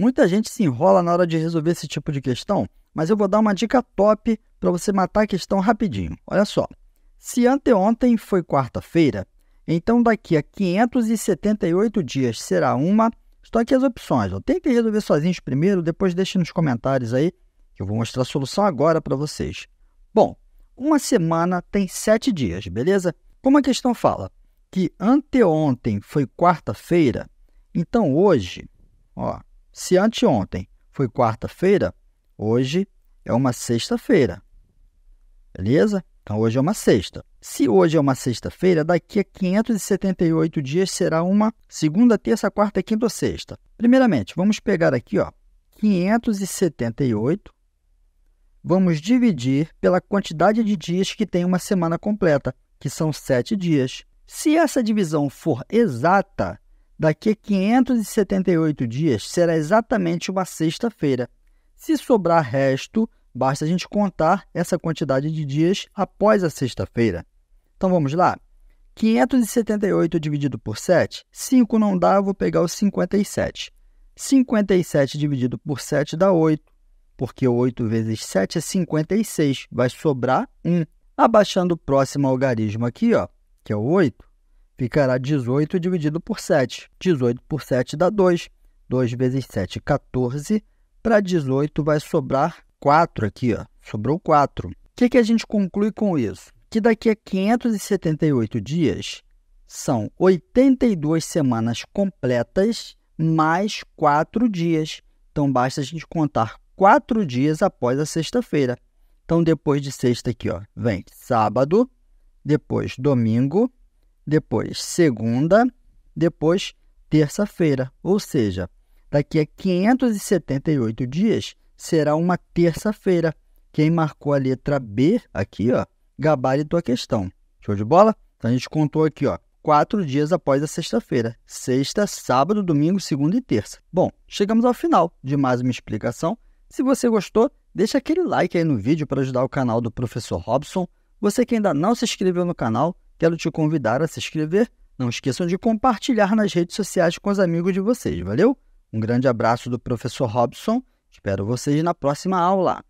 Muita gente se enrola na hora de resolver esse tipo de questão, mas eu vou dar uma dica top para você matar a questão rapidinho. Olha só. Se anteontem foi quarta-feira, então daqui a 578 dias será uma. Estou aqui as opções. Tente resolver sozinhos primeiro, depois deixe nos comentários aí, que eu vou mostrar a solução agora para vocês. Bom, uma semana tem sete dias, beleza? Como a questão fala que anteontem foi quarta-feira, então hoje, ó, se anteontem foi quarta-feira, hoje é uma sexta-feira. Beleza? Então hoje é uma sexta. Se hoje é uma sexta-feira, daqui a 578 dias será uma segunda, terça, quarta, quinta ou sexta. Primeiramente, vamos pegar aqui, ó, 578. Vamos dividir pela quantidade de dias que tem uma semana completa, que são sete dias. Se essa divisão for exata, Daqui a 578 dias será exatamente uma sexta-feira. Se sobrar resto, basta a gente contar essa quantidade de dias após a sexta-feira. Então vamos lá? 578 dividido por 7, 5 não dá, eu vou pegar o 57. 57 dividido por 7 dá 8, porque 8 vezes 7 é 56, vai sobrar 1. Abaixando o próximo algarismo aqui, ó, que é o 8, ficará 18 dividido por 7. 18 por 7 dá 2. 2 vezes 7, 14. Para 18 vai sobrar 4 aqui, ó. sobrou 4. O que, que a gente conclui com isso? Que daqui a 578 dias são 82 semanas completas mais 4 dias. Então basta a gente contar 4 dias após a sexta-feira. Então depois de sexta aqui, ó, vem sábado, depois domingo, depois segunda, depois terça-feira. Ou seja, daqui a 578 dias será uma terça-feira. Quem marcou a letra B aqui, ó, gabarito a questão. Show de bola? Então a gente contou aqui, ó, quatro dias após a sexta-feira. Sexta, sábado, domingo, segunda e terça. Bom, chegamos ao final de mais uma explicação. Se você gostou, deixa aquele like aí no vídeo para ajudar o canal do Professor Robson. Você que ainda não se inscreveu no canal, Quero te convidar a se inscrever. Não esqueçam de compartilhar nas redes sociais com os amigos de vocês, valeu? Um grande abraço do professor Robson. Espero vocês na próxima aula.